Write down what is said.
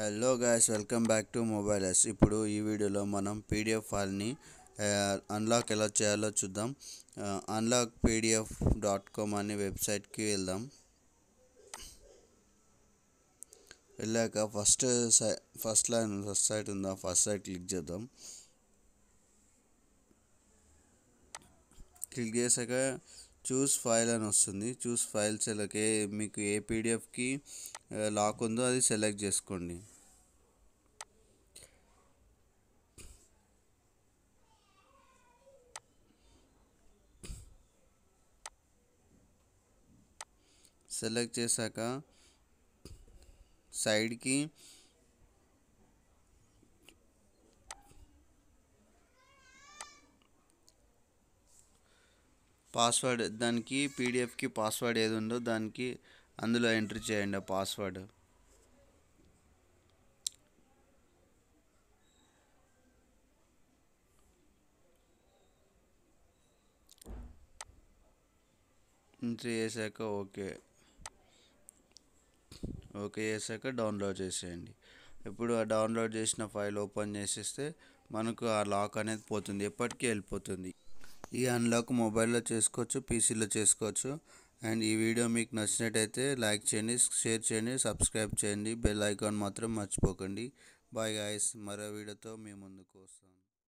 hello guys welcome back to mobile S ఇప్పుడు ఈ వీడియోలో మనం పీడిఎఫ్ ఫైల్ని అన్లాక్ ఎలా చేయాలో చూద్దాం అన్లాక్ పీడిఎఫ్ డాట్ కామ్ అనే వెబ్సైట్కి వెళ్దాం వెళ్ళాక ఫస్ట్ సై ఫస్ట్ లైన్ ఫస్ట్ సైట్ ఉందా ఫస్ట్ సైట్ క్లిక్ చేద్దాం క్లిక్ చేశాక చూస్ ఫైల్ అని వస్తుంది చూస్ ఫైల్ సెలెక్ట్ ఏ మీకు ఏ పీడిఎఫ్కి లాక్ ఉందో అది సెలెక్ట్ చేసుకోండి సెలెక్ట్ చేశాక సైడ్కి పాస్వర్డ్ దానికి పీడిఎఫ్కి పాస్వర్డ్ ఏది ఉందో దానికి అందులో ఎంట్రీ చేయండి ఆ పాస్వర్డ్ ఎంట్రీ చేశాక ఓకే ఓకే చేశాక డౌన్లోడ్ చేసేయండి ఇప్పుడు ఆ డౌన్లోడ్ చేసిన ఫైల్ ఓపెన్ చేసేస్తే మనకు ఆ లాక్ అనేది పోతుంది ఎప్పటికీ వెళ్ళిపోతుంది ఈ అన్లాక్ మొబైల్లో చేసుకోవచ్చు పీసీలో చేసుకోవచ్చు అండ్ ఈ వీడియో మీకు నచ్చినట్టయితే లైక్ చేయండి షేర్ చేయండి సబ్స్క్రైబ్ చేయండి బెల్ ఐకాన్ మాత్రం మర్చిపోకండి బాయ్ గాయస్ మరో వీడియోతో మీ ముందుకు వస్తాను